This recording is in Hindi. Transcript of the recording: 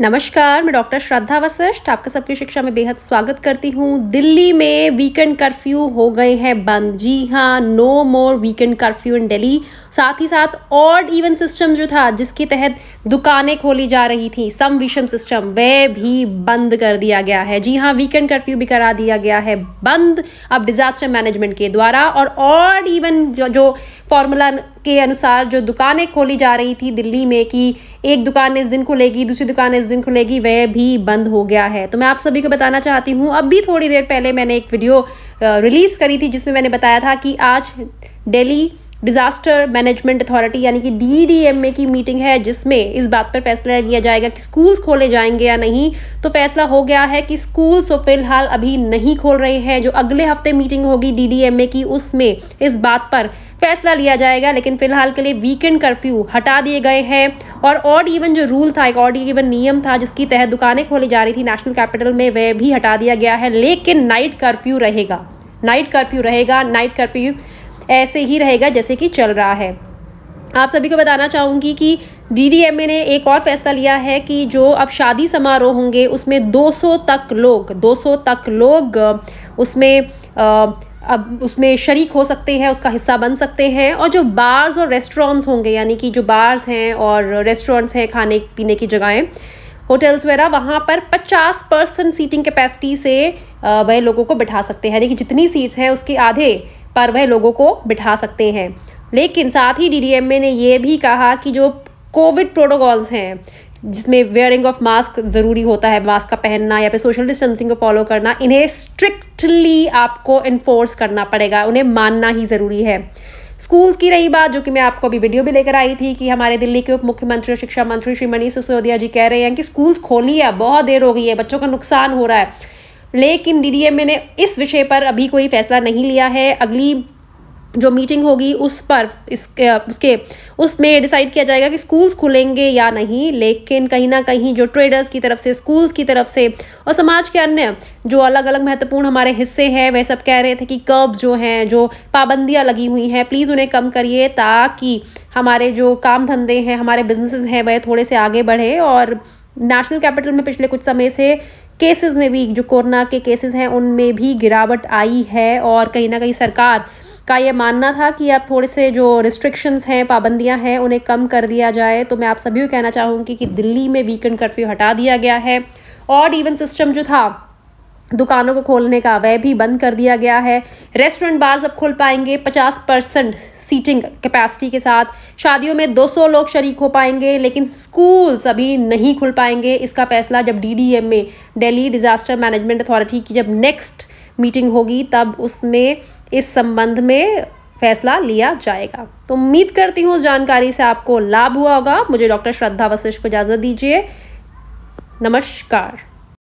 नमस्कार मैं डॉक्टर श्रद्धा वशिष्ठ आपका सबकी शिक्षा में बेहद स्वागत करती हूँ दिल्ली में वीकेंड कर्फ्यू हो गए हैं बंद जी हाँ no more weekend curfew in Delhi साथ ही साथ ऑड इवन सिस्टम जो था जिसके तहत दुकानें खोली जा रही थी सम विषम सिस्टम वह भी बंद कर दिया गया है जी हाँ वीकेंड कर्फ्यू भी करा दिया गया है बंद अब डिजास्टर मैनेजमेंट के द्वारा और ऑड इवन जो फॉर्मूला के अनुसार जो दुकानें खोली जा रही थी दिल्ली में कि एक दुकान इस दिन खुलेगी दूसरी दुकान जिस दिन खुलेगी वह भी बंद हो गया है तो मैं आप सभी को बताना चाहती हूँ अब भी थोड़ी देर पहले मैंने एक वीडियो रिलीज़ करी थी जिसमें मैंने बताया था कि आज डेली डिज़ास्टर मैनेजमेंट अथॉरिटी यानी कि डीडीएमए की मीटिंग है जिसमें इस बात पर फैसला लिया जाएगा कि स्कूल्स खोले जाएंगे या नहीं तो फैसला हो गया है कि स्कूल्स तो फिलहाल अभी नहीं खोल रहे हैं जो अगले हफ्ते मीटिंग होगी डीडीएमए की उसमें इस बात पर फैसला लिया जाएगा लेकिन फिलहाल के लिए वीकेंड कर्फ्यू हटा दिए गए हैं और ऑड इवन जो रूल था एक ऑड इवन नियम था जिसकी तहत दुकानें खोली जा रही थी नेशनल कैपिटल में वह भी हटा दिया गया है लेकिन नाइट कर्फ्यू रहेगा नाइट कर्फ्यू रहेगा नाइट कर्फ्यू ऐसे ही रहेगा जैसे कि चल रहा है आप सभी को बताना चाहूँगी कि ए ने एक और फैसला लिया है कि जो अब शादी समारोह होंगे उसमें 200 तक लोग 200 तक लोग उसमें आ, अब उसमें शरीक हो सकते हैं उसका हिस्सा बन सकते हैं और जो बार्स और रेस्टोरेंट्स होंगे यानी कि जो बार्स हैं और रेस्टोरेंट्स हैं खाने पीने की जगहें होटल्स वगैरह वहाँ पर 50 परसेंट सीटिंग कैपेसिटी से वह लोगों को बिठा सकते हैं यानी कि जितनी सीट्स हैं उसके आधे पर वह लोगों को बिठा सकते हैं लेकिन साथ ही डी ने ये भी कहा कि जो कोविड प्रोटोकॉल्स हैं जिसमें वेयरिंग ऑफ मास्क ज़रूरी होता है मास्क का पहनना या फिर सोशल डिस्टेंसिंग को फॉलो करना इन्हें स्ट्रिक्टली आपको इन्फोर्स करना पड़ेगा उन्हें मानना ही ज़रूरी है स्कूल्स की रही बात जो कि मैं आपको अभी वीडियो भी लेकर आई थी कि हमारे दिल्ली के उप मुख्यमंत्री और शिक्षा मंत्री श्री मनीष सिसोदिया जी कह रहे हैं कि स्कूल्स खोली है बहुत देर हो गई है बच्चों का नुकसान हो रहा है लेकिन डीडीएमए ने इस विषय पर अभी कोई फैसला नहीं लिया है अगली जो मीटिंग होगी उस पर इसके उसके उसमें डिसाइड किया जाएगा कि स्कूल्स खुलेंगे या नहीं लेकिन कहीं ना कहीं जो ट्रेडर्स की तरफ से स्कूल्स की तरफ से और समाज के अन्य जो अलग अलग महत्वपूर्ण हमारे हिस्से हैं वे सब कह रहे थे कि कर्ब्स जो हैं जो पाबंदियां लगी हुई हैं प्लीज़ उन्हें कम करिए ताकि हमारे जो काम धंधे हैं हमारे बिजनेसेस हैं वह थोड़े से आगे बढ़े और नेशनल कैपिटल में पिछले कुछ समय से केसेस में भी जो कोरोना के केसेस हैं उनमें भी गिरावट आई है और कहीं ना कहीं सरकार का ये मानना था कि अब थोड़े से जो रिस्ट्रिक्शंस हैं पाबंदियां हैं उन्हें कम कर दिया जाए तो मैं आप सभी को कहना चाहूँगी कि दिल्ली में वीकेंड कर्फ्यू हटा दिया गया है और इवन सिस्टम जो था दुकानों को खोलने का वह भी बंद कर दिया गया है रेस्टोरेंट बार्स अब खोल पाएंगे पचास परसेंट सीटिंग कैपेसिटी के साथ शादियों में 200 लोग शरीक हो पाएंगे लेकिन स्कूल्स अभी नहीं खुल पाएंगे इसका फैसला जब डी में दिल्ली डिज़ास्टर मैनेजमेंट अथॉरिटी की जब नेक्स्ट मीटिंग होगी तब उसमें इस संबंध में फैसला लिया जाएगा तो उम्मीद करती हूँ जानकारी से आपको लाभ हुआ होगा मुझे डॉक्टर श्रद्धा वशिष्ठ को इजाज़त दीजिए नमस्कार